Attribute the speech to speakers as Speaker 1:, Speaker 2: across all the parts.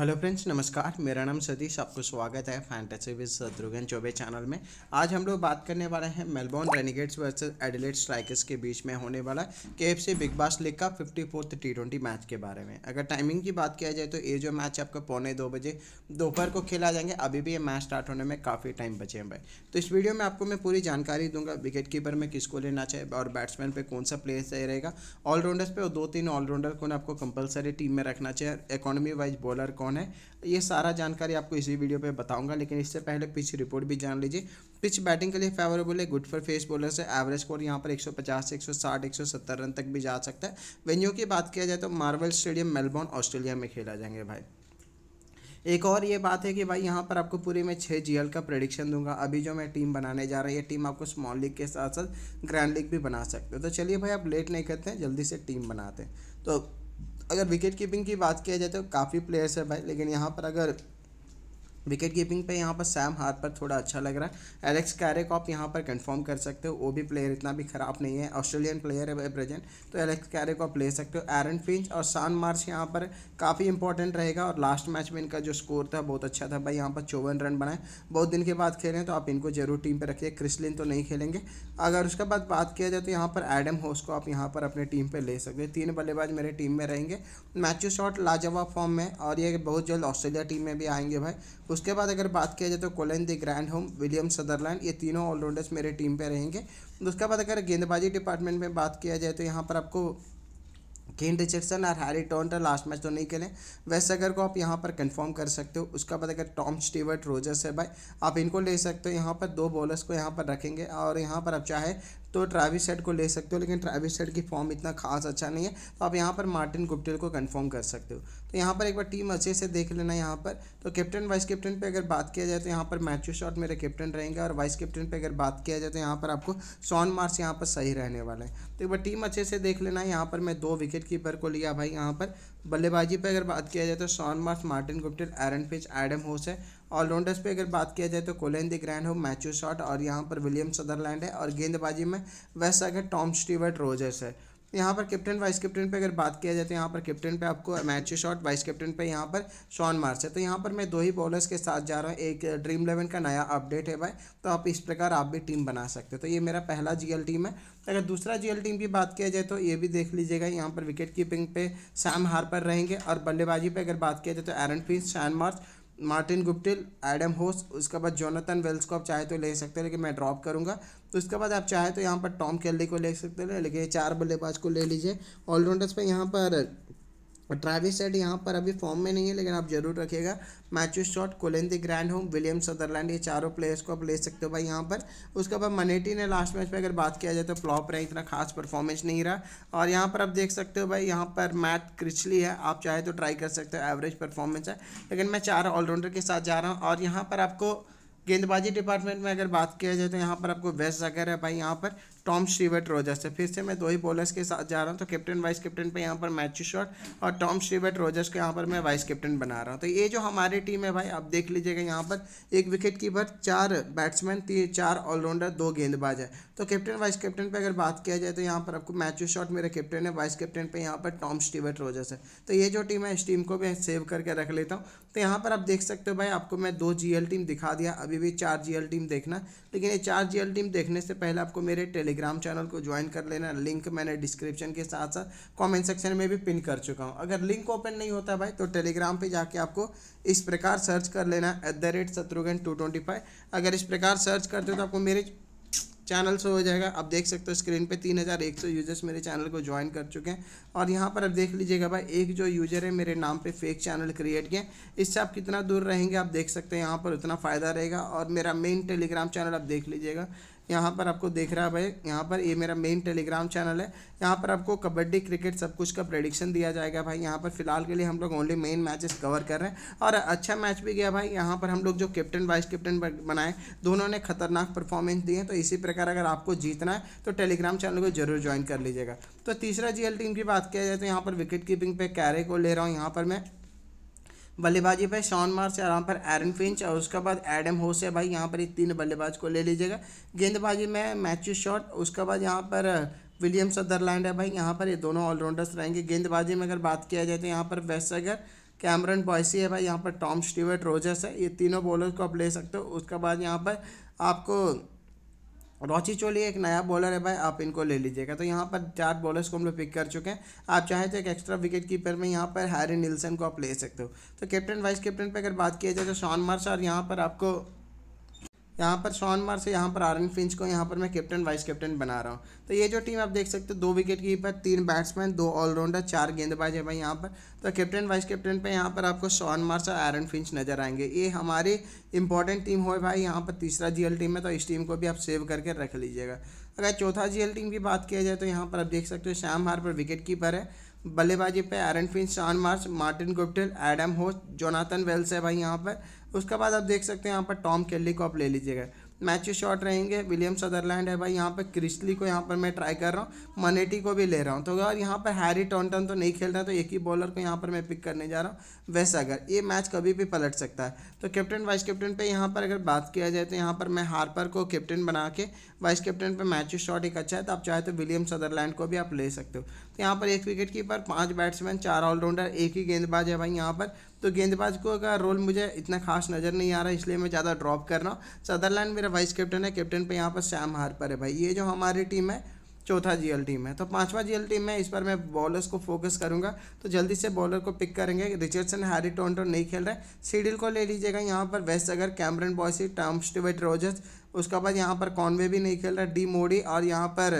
Speaker 1: hello friends नमस्कार मेरा नाम सतीश आपको स्वागत है fantasy with Shatrughan Choubey channel में आज हम लोग बात करने वाले हैं Melbourne Renegades versus Adelaide Strikers के बीच में होने वाला के बिग बॉस लीग का fifty fourth T twenty match के बारे में अगर टाइमिंग की बात किया जाए तो ये जो मैच आपका पौने दो बजे दोपहर को खेला जाएंगे अभी भी ये मैच स्टार्ट होने में काफ़ी टाइम बचे हैं भाई तो इस वीडियो में आपको मैं पूरी जानकारी दूंगा विकेट कीपर में किसको लेना चाहिए और बैट्समैन पर कौन सा प्लेयर सही रहेगा ऑलराउंडर्स पर दो तीन ऑलराउंडर को आपको कंपलसरी टीम में रखना चाहिए इकोनॉमी वाइज बॉलर कौन कौन है ये सारा जानकारी आपको इसी वीडियो पे बताऊंगा लेकिन इससे पहले पिच रिपोर्ट भी जान लीजिए पिच बैटिंग के लिए फेवरेबल है गुड फॉर फेस बॉलर से एवरेज स्कोर यहाँ पर 150 से 160 170 रन तक भी जा सकता है वेन्यू की बात किया जाए तो मार्वल स्टेडियम मेलबॉर्न ऑस्ट्रेलिया में खेला जाएंगे भाई एक और ये बात है कि भाई यहाँ पर आपको पूरे में छः जीएल का प्रडिक्शन दूंगा अभी जो मैं टीम बनाने जा रहा है ये टीम आपको स्मॉल लीग के साथ साथ ग्रैंड लीग भी बना सकते हो तो चलिए भाई आप लेट नहीं करते हैं जल्दी से टीम बनाते हैं तो अगर विकेट कीपिंग की बात किया जाए तो काफ़ी प्लेयर्स है भाई लेकिन यहाँ पर अगर विकेट कीपिंग पे यहाँ पर सैम हाथ पर थोड़ा अच्छा लग रहा है एलेक्स कैरे को आप यहाँ पर कंफर्म कर सकते हो वो भी प्लेयर इतना भी ख़राब नहीं है ऑस्ट्रेलियन प्लेयर है प्रेजेंट तो एलेक्स कैरे को आप ले सकते हो एरन फिंच और सान मार्च यहाँ पर काफ़ी इंपॉर्टेंट रहेगा और लास्ट मैच में इनका जो स्कोर था बहुत अच्छा था भाई यहाँ पर चौवन रन बनाए बहुत दिन के बाद खेलें तो आप इनको जरूर टीम पर रखिए क्रिसलिन तो नहीं खेलेंगे अगर उसके बाद बात किया जाए तो यहाँ पर एडम होस को आप यहाँ पर अपने टीम पर ले सकते हो तीन बल्लेबाज मेरे टीम में रहेंगे मैचू शॉट लाजवाब फॉर्म में और ये बहुत जल्द ऑस्ट्रेलिया टीम में भी आएंगे भाई उसके बाद अगर बात किया जाए तो Colin de Grandhomme William Sutherland ये तीनों ऑलराउंडर्स मेरे टीम पे रहेंगे उसके बाद अगर गेंदबाजी डिपार्टमेंट में बात किया जाए तो यहाँ पर आपको केन रिचर्डसन और हैरी टॉन्टर लास्ट मैच तो नहीं खेले अगर को आप यहाँ पर कंफर्म कर सकते हो उसके बाद अगर टॉम स्टीवर्ट रोजर्स है भाई आप इनको ले सकते हो यहाँ पर दो बॉलर्स को यहाँ पर रखेंगे और यहाँ पर आप चाहे तो ट्रैविस हेड को ले सकते हो लेकिन ट्रैविस हेड की फॉर्म इतना खास अच्छा नहीं है तो आप यहाँ पर मार्टिन गुप्टिल को कंफर्म कर सकते हो तो यहाँ पर एक बार टीम अच्छे से देख लेना यहाँ पर तो कैप्टन वाइस कैप्टन पे अगर बात किया जाए तो यहाँ पर मैथ्यू शॉट मेरे कैप्टन रहेंगे और वाइस कैप्टन पर अगर बात किया जाए तो यहाँ पर आपको सॉन मार्स यहाँ पर सही रहने वाला है तो एक बार टीम अच्छे से देख लेना यहाँ पर मैं दो विकेट कीपर को लिया भाई यहाँ पर बल्लेबाजी पर अगर बात किया जाए तो Shaun Marsh Martin Guptill Aaron Finch Adam Hose है ऑलराउंडर्स पे अगर बात किया जाए तो कोलेन दी ग्रैंड हो मैच्यू शॉट और यहाँ पर विलियम सदरलैंड है और गेंदबाजी में वैसा अगर टॉम स्टीवर्ट रोजर्स है यहाँ पर कैप्टन वाइस कैप्टन पे अगर बात किया जाए तो यहाँ पर कैप्टन पे आपको मैच्यू शॉट वाइस कैप्टन पे यहाँ पर शॉन मार्च है तो यहाँ पर मैं दो ही बॉलर्स के साथ जा रहा हूँ एक ड्रीम इलेवन का नया अपडेट है भाई तो आप इस प्रकार आप भी टीम बना सकते हो तो ये मेरा पहला एल टीम है अगर दूसरा एल टीम की बात किया जाए तो ये भी देख लीजिएगा यहाँ पर विकेट कीपिंग पे सैम हार्पर रहेंगे और बल्लेबाजी पर अगर बात किया जाए तो Aaron Finch Shaun Marsh Martin Guptill Adam Hose उसके बाद जोनाथन वेल्स को आप चाहे तो ले सकते हैं लेकिन मैं ड्रॉप करूंगा तो उसके बाद आप चाहे तो यहाँ पर टॉम केल्ली को ले सकते हैं लेकिन चार बल्लेबाज को ले लीजिए ऑलराउंडर्स पे यहाँ पर ट्रैविस सेट यहाँ पर अभी फॉर्म में नहीं है लेकिन आप जरूर रखिएगा Matthew Short de Grandhomme William Sutherland ये चारों प्लेयर्स को आप ले सकते हो भाई यहाँ पर उसके बाद मनेटी ने लास्ट मैच में अगर बात किया जाए तो फ्लॉप रहा इतना खास परफॉर्मेंस नहीं रहा और यहाँ पर आप देख सकते हो भाई यहाँ पर मैट क्रिचली है आप चाहे तो ट्राई कर सकते हो एवरेज परफॉर्मेंस है लेकिन मैं चार ऑलराउंडर के साथ जा रहा हूँ और यहाँ पर आपको गेंदबाजी डिपार्टमेंट में अगर बात किया जाए तो यहाँ पर आपको वेस्ट जगह है भाई यहाँ पर टॉम श्रीवेट रोजर्स से फिर से मैं दो ही बॉलर्स के साथ जा रहा हूँ तो कैप्टन वाइस कैप्टन पे यहाँ पर मैच शॉट और टॉम श्रीवट रोजर्स को यहाँ पर मैं वाइस कैप्टन बना रहा हूँ तो ये जो हमारी टीम है भाई आप देख लीजिएगा यहाँ पर एक विकेट कीपर चार बैट्समैन तीन चार ऑलराउंडर दो गेंदबाज है तो कैप्टन वाइस कैप्टन पर अगर बात किया जाए तो यहाँ पर आपको मैच शॉट मेरे कैप्टन है वाइस कैप्टन पर यहाँ पर टॉम स्टीवर्ट रोजर्स है तो ये जो टीम है इस टीम को मैं सेव करके रख लेता हूँ तो यहाँ पर आप देख सकते हो भाई आपको मैं दो जी टीम दिखा दिया अभी भी चार जी टीम देखना लेकिन ये चार जी टीम देखने से पहले आपको मेरे टेलीग्राम टेलीग्राम चैनल को ज्वाइन कर लेना लिंक मैंने डिस्क्रिप्शन के साथ साथ कमेंट सेक्शन में भी पिन कर चुका हूँ अगर लिंक ओपन नहीं होता भाई तो टेलीग्राम पे जाके आपको इस प्रकार सर्च कर लेना at the rate Shatrughan two twenty five अगर इस प्रकार सर्च करते हो तो आपको मेरे चैनल से हो जाएगा आप देख सकते हो स्क्रीन पे तीन हज़ार एक सौ यूजर्स मेरे चैनल को ज्वाइन कर चुके हैं और यहाँ पर आप देख लीजिएगा भाई एक जो यूजर है मेरे नाम पे फेक चैनल क्रिएट किए इससे आप कितना दूर रहेंगे आप देख सकते हैं यहाँ पर उतना फ़ायदा रहेगा और मेरा मेन टेलीग्राम चैनल आप देख लीजिएगा यहाँ पर आपको देख रहा है भाई यहाँ पर ये मेरा मेन टेलीग्राम चैनल है यहाँ पर आपको कबड्डी क्रिकेट सब कुछ का प्रडिक्शन दिया जाएगा भाई यहाँ पर फिलहाल के लिए हम लोग ओनली मेन मैचेस कवर कर रहे हैं और अच्छा मैच भी गया भाई यहाँ पर हम लोग जो कैप्टन वाइस कैप्टन बनाए दोनों ने खतरनाक परफॉर्मेंस दी है तो इसी प्रकार अगर आपको जीतना है तो टेलीग्राम चैनल को जरूर ज्वाइन कर लीजिएगा तो तीसरा जी टीम की बात किया जाए तो यहाँ पर विकेट कीपिंग पे कैरे को ले रहा हूँ यहाँ पर मैं बल्लेबाजी पर शॉन मार्च आराम पर एरन फिंच और उसके बाद एडम होस है भाई यहाँ पर ये तीन बल्लेबाज को ले लीजिएगा गेंदबाजी में मैथ्यू शॉट उसके बाद यहाँ पर विलियम सदरलैंड है भाई यहाँ पर ये दोनों ऑलराउंडर्स रहेंगे गेंदबाजी में अगर बात किया जाए तो यहाँ पर वेस्टगर कैमरन बॉयसी है भाई यहाँ पर टॉम स्टीवर्ट रोजर्स है ये तीनों बॉलर को आप ले सकते हो उसके बाद यहाँ पर आपको रॉची चोली एक नया बॉलर है भाई आप इनको ले लीजिएगा तो यहाँ पर चार बॉलर्स को हम लोग पिक कर चुके हैं आप चाहे तो एक एक्स्ट्रा विकेट कीपर में यहाँ पर हैरी नीलसन को आप ले सकते हो तो कैप्टन वाइस कैप्टन पर अगर बात किया जाए तो शॉन मार्श और यहाँ पर आपको यहाँ पर शॉन मार्स है यहाँ पर आरन फिंच को यहाँ पर मैं कैप्टन वाइस कैप्टन बना रहा हूँ तो ये जो टीम आप देख सकते हो दो विकेट कीपर तीन बैट्समैन दो ऑलराउंडर चार गेंदबाज है भाई यहाँ पर तो कैप्टन वाइस कैप्टन पर यहाँ पर आपको शॉन मार्स और आरन फिंच नजर आएंगे ये हमारी इंपॉर्टेंट टीम हो भाई यहाँ पर तीसरा जी टीम है तो इस टीम को भी आप सेव करके रख लीजिएगा अगर चौथा जी टीम की बात किया जाए तो यहाँ पर आप देख सकते हो श्याम हार पर विकेट कीपर है बल्लेबाजी पे Aaron Finch Shaun Marsh Martin Guptill Adam Hose Jonathan Wells है भाई यहाँ पर उसके बाद आप देख सकते हैं यहाँ पर टॉम केली को आप ले लीजिएगा मैच शॉट रहेंगे विलियम सदरलैंड है भाई यहाँ पर क्रिस्टली को यहाँ पर मैं ट्राई कर रहा हूँ मनेटी को भी ले रहा हूँ तो अगर यहाँ पर हैरी टॉन्टन तो नहीं खेल रहा तो एक ही बॉलर को यहाँ पर मैं पिक करने जा रहा हूँ वैसे अगर ये मैच कभी भी पलट सकता है तो कैप्टन वाइस कैप्टन पर यहाँ पर अगर बात किया जाए तो यहाँ पर मैं हार्पर को कैप्टन बना के वाइस कैप्टन पर मैच शॉट एक अच्छा है तो आप चाहे तो विलियम सदरलैंड को भी आप ले सकते हो तो यहाँ पर एक विकेट कीपर पाँच बैट्समैन चार ऑलराउंडर एक ही गेंदबाज है भाई यहाँ पर तो गेंदबाज को का रोल मुझे इतना खास नज़र नहीं आ रहा इसलिए मैं ज़्यादा ड्रॉप कर रहा हूँ सदरलैंड मेरा है वाइस कैप्टन है कैप्टन पे यहाँ पर सैम हार्पर है भाई ये जो हमारी टीम है चौथा जीएल टीम है तो पांचवा जीएल टीम है इस पर मैं बॉलर्स को फोकस करूंगा तो जल्दी से बॉलर को पिक करेंगे रिचर्डसन हैरी टोंटो नहीं खेल रहे सीडिल को ले लीजिएगा यहाँ पर वेस्ट अगर Cameron Boyce Tom Stewart Rogers उसके बाद यहाँ पर कॉनवे भी नहीं खेल रहा डी मोडी और यहाँ पर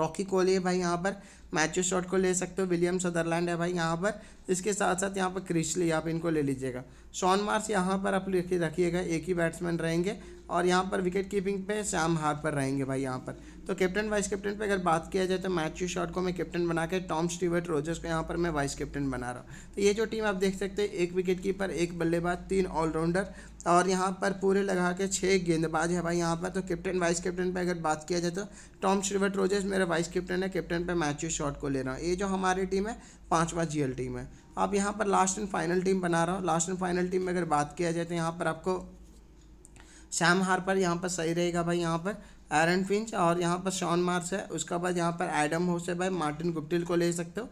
Speaker 1: रॉकी कोहली है भाई यहाँ पर मैचू शॉट को ले सकते हो विलियम सदरलैंड है भाई यहाँ पर इसके साथ साथ यहाँ पर क्रिशली आप इनको ले लीजिएगा शॉन मार्स यहाँ पर आप रखिएगा एक ही बैट्समैन रहेंगे और यहाँ पर विकेट कीपिंग पे सैम हार्पर रहेंगे भाई यहाँ पर तो कैप्टन वाइस कैप्टन पे अगर बात किया जाए तो मैच शॉट को मैं कैप्टन बना के टॉम स्टीवर्ट रोजर्स को यहाँ पर मैं वाइस कैप्टन बना रहा हूँ तो ये जो टीम आप देख सकते हैं एक विकेट कीपर एक बल्लेबाज तीन ऑलराउंडर और यहाँ पर पूरे लगा के छः गेंदबाज है भाई यहाँ पर तो कैप्टन वाइस कैप्टन पर अगर बात किया जाए तो टॉम स्टीवर्ट रोजर्स मेरा वाइस कैप्टन है कैप्टन पर मैच शॉट को ले रहा हूँ ये जो हमारी टीम है पाँचवा जी टीम है आप यहाँ पर लास्ट एंड फाइनल टीम बना रहा हूँ लास्ट एंड फाइनल टीम में अगर बात किया जाए तो यहाँ पर आपको सैम हार्पर यहाँ पर सही रहेगा भाई यहाँ पर एरन फिंच और यहाँ पर शॉन मार्स है उसके बाद यहाँ पर एडम है भाई मार्टिन गुप्टिल को ले सकते हो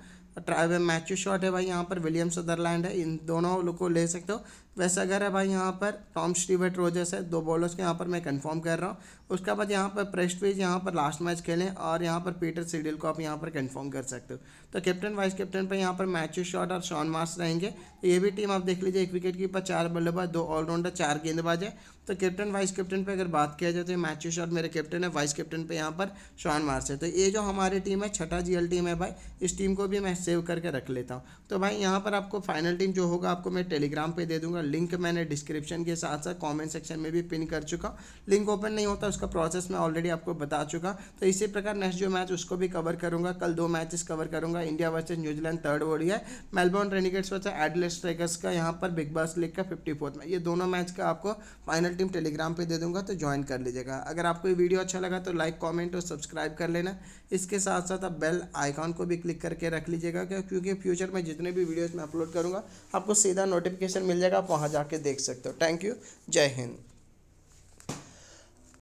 Speaker 1: मैथ्यू शॉट है भाई यहाँ पर विलियम सदरलैंड है इन दोनों लोग को ले सकते हो वैसे अगर है भाई यहाँ पर टॉम स्टीवर्ट रोजर्स है दो बॉलर्स के यहाँ पर मैं कंफर्म कर रहा हूँ उसके बाद यहाँ पर प्रेस्टवीज यहाँ पर लास्ट मैच खेलें और यहाँ पर पीटर सीडियल को आप यहाँ पर कंफर्म कर सकते हो तो कैप्टन वाइस कैप्टन पर यहाँ पर मैथ्यू शॉट और शॉन मार्स रहेंगे तो ये भी टीम आप देख लीजिए एक विकेट कीपर चार बल्लेबाज दो ऑलराउंडर चार गेंदबाज है तो कैप्टन वाइस कैप्टन पर अगर बात किया जाए तो मैथ्यू शॉट मेरे कैप्टन है वाइस कैप्टन पर यहाँ पर शॉन मार्स है तो ये जो हमारी टीम है छठा जी टीम है भाई इस टीम को भी मैं सेव करके रख लेता हूँ तो भाई यहाँ पर आपको फाइनल टीम जो होगा आपको मैं टेलीग्राम पे दे दूंगा लिंक मैंने डिस्क्रिप्शन के साथ साथ कमेंट सेक्शन में भी पिन कर चुका लिंक ओपन नहीं होता उसका प्रोसेस मैं ऑलरेडी आपको बता चुका तो इसी प्रकार नेक्स्ट जो मैच उसको भी कवर करूँगा कल दो मैचेस कवर करूँगा इंडिया वर्सेज न्यूजीलैंड थर्ड है Melbourne Renegades versus Adelaide Strikers का यहाँ पर बिग बॉस लीग का फिफ्टी फोर्थ में ये दोनों मैच का आपको फाइनल टीम टेलीग्राम पर दे दूंगा तो ज्वाइन कर लीजिएगा अगर आपको ये वीडियो अच्छा लगा तो लाइक कॉमेंट और सब्सक्राइब कर लेना इसके साथ साथ आप बेल आइकॉन को भी क्लिक करके रख लीजिएगा कीजिएगा क्योंकि फ्यूचर में जितने भी वीडियोज़ मैं अपलोड करूँगा आपको सीधा नोटिफिकेशन मिल जाएगा आप वहाँ जाके देख सकते हो थैंक यू जय हिंद